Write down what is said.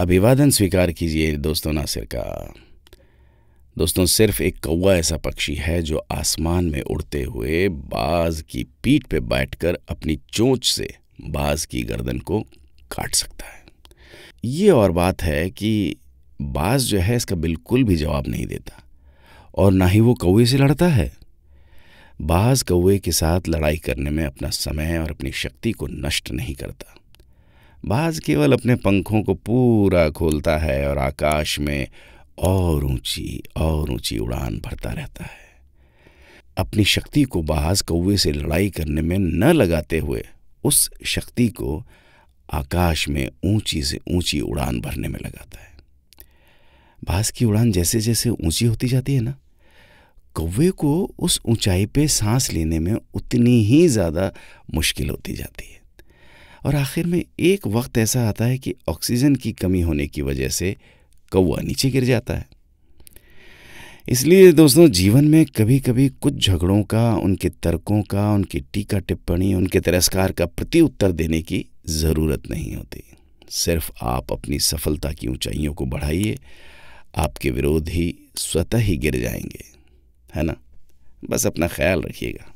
अभिवादन स्वीकार कीजिए दोस्तों नासिर का दोस्तों सिर्फ एक कौवा ऐसा पक्षी है जो आसमान में उड़ते हुए बाज की पीठ पे बैठकर अपनी चोंच से बाज की गर्दन को काट सकता है ये और बात है कि बाज जो है इसका बिल्कुल भी जवाब नहीं देता और ना ही वो कौए से लड़ता है बाज कौए के साथ लड़ाई करने में अपना समय और अपनी शक्ति को नष्ट नहीं करता बाज केवल अपने पंखों को पूरा खोलता है और आकाश में और ऊंची और ऊंची उड़ान भरता रहता है अपनी शक्ति को बाज कौए से लड़ाई करने में न लगाते हुए उस शक्ति को आकाश में ऊंची से ऊंची उड़ान भरने में लगाता है बाज की उड़ान जैसे जैसे ऊंची होती जाती है ना कौवे को उस ऊंचाई पे सांस लेने में उतनी ही ज़्यादा मुश्किल होती जाती है और आखिर में एक वक्त ऐसा आता है कि ऑक्सीजन की कमी होने की वजह से कौआ नीचे गिर जाता है इसलिए दोस्तों जीवन में कभी कभी कुछ झगड़ों का उनके तर्कों का उनकी टीका टिप्पणी उनके तिरस्कार का प्रति उत्तर देने की ज़रूरत नहीं होती सिर्फ आप अपनी सफलता की ऊंचाइयों को बढ़ाइए आपके विरोध ही स्वतः ही गिर जाएंगे है ना बस अपना ख्याल रखिएगा